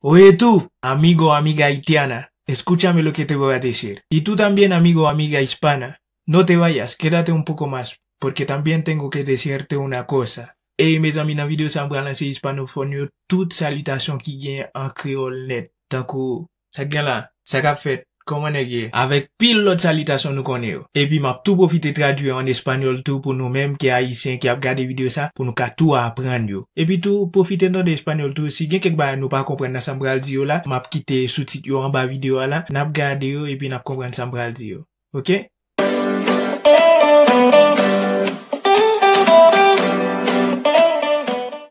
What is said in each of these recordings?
Oye tú, amigo amiga haitiana, escúchame lo que te voy a decir. Y tú también, amigo amiga hispana, no te vayas, quédate un poco más, porque también tengo que decirte una cosa. Eh, me amis, nan videos sa m gran lanse hispanofon qui tout en ki net. Tankou, Koman ege, avek pil lot salita son nou kone yo. Epi map tou profite tradwye an espanyol tou pou nou menm ke a isen ki ap gade video sa pou nou ka tou ap pran yo. Epi tou profite nan de espanyol tou si gen kek ba nou pa kompran nan sambral diyo oh la, map kite sotit yo an ba video oh la, nap gade yo oh, epi nap kompran sambral diyo. Ok?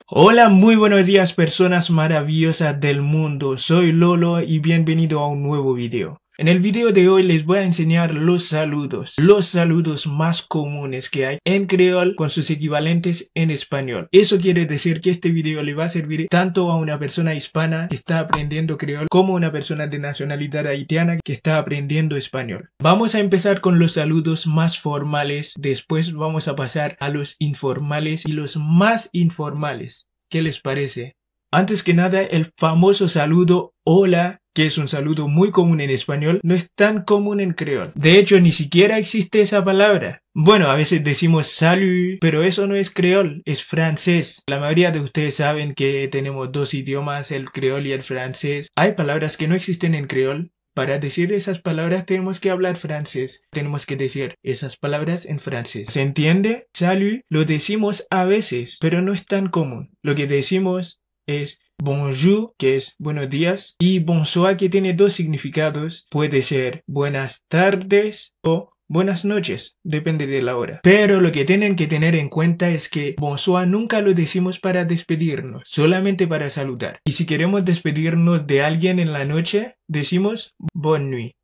Hola, muy buenos dias personas maravillosas del mundo. Soy Lolo y bienvenido a un nuevo video. En el video de hoy les voy a enseñar los saludos, los saludos más comunes que hay en creol con sus equivalentes en español. Eso quiere decir que este video le va a servir tanto a una persona hispana que está aprendiendo creol como a una persona de nacionalidad haitiana que está aprendiendo español. Vamos a empezar con los saludos más formales, después vamos a pasar a los informales y los más informales. ¿Qué les parece? Antes que nada, el famoso saludo hola que es un saludo muy común en español, no es tan común en creol. De hecho, ni siquiera existe esa palabra. Bueno, a veces decimos salut, pero eso no es creol, es francés. La mayoría de ustedes saben que tenemos dos idiomas, el creol y el francés. Hay palabras que no existen en creol, para decir esas palabras tenemos que hablar francés. Tenemos que decir esas palabras en francés. ¿Se entiende? Salut lo decimos a veces, pero no es tan común. Lo que decimos es Bonjour, que es buenos días, y bonsoir, que tiene dos significados. Puede ser buenas tardes o buenas noches, depende de la hora. Pero lo que tienen que tener en cuenta es que bonsoir nunca lo decimos para despedirnos, solamente para saludar. Y si queremos despedirnos de alguien en la noche, decimos bonne nuit,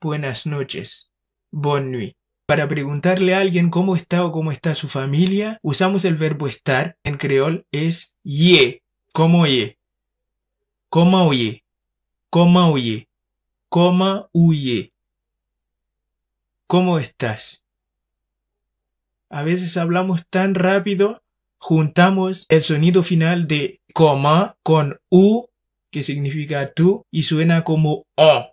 buenas noches, bonne nuit. Para preguntarle a alguien cómo está o cómo está su familia, usamos el verbo estar. En creol es ye, ¿Cómo oye? ¿Cómo oye? ¿Cómo oye? ¿Cómo huye. ¿Cómo estás? A veces hablamos tan rápido, juntamos el sonido final de coma con u, que significa tú, y suena como o.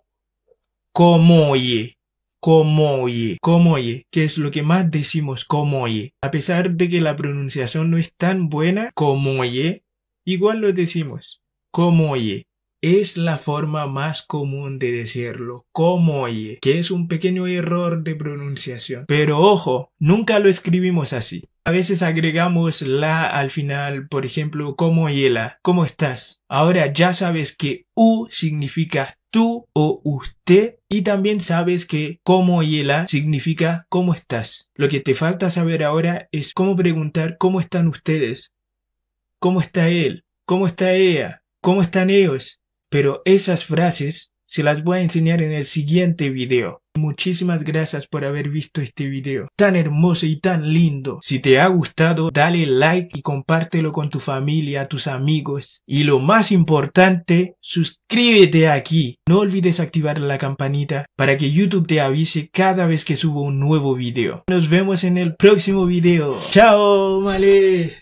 ¿Cómo oye, ¿Cómo oye, ¿Cómo oye, que es lo que más decimos ¿cómo oye. A pesar de que la pronunciación no es tan buena, como oye, Igual lo decimos, como oye. Es la forma más común de decirlo, como oye, que es un pequeño error de pronunciación. Pero ojo, nunca lo escribimos así. A veces agregamos la al final, por ejemplo, como yela, ¿cómo estás? Ahora ya sabes que u significa tú o usted y también sabes que como yela significa cómo estás. Lo que te falta saber ahora es cómo preguntar cómo están ustedes ¿Cómo está él? ¿Cómo está ella? ¿Cómo están ellos? Pero esas frases se las voy a enseñar en el siguiente video. Muchísimas gracias por haber visto este video tan hermoso y tan lindo. Si te ha gustado, dale like y compártelo con tu familia, tus amigos. Y lo más importante, suscríbete aquí. No olvides activar la campanita para que YouTube te avise cada vez que subo un nuevo video. Nos vemos en el próximo video. ¡Chao, male!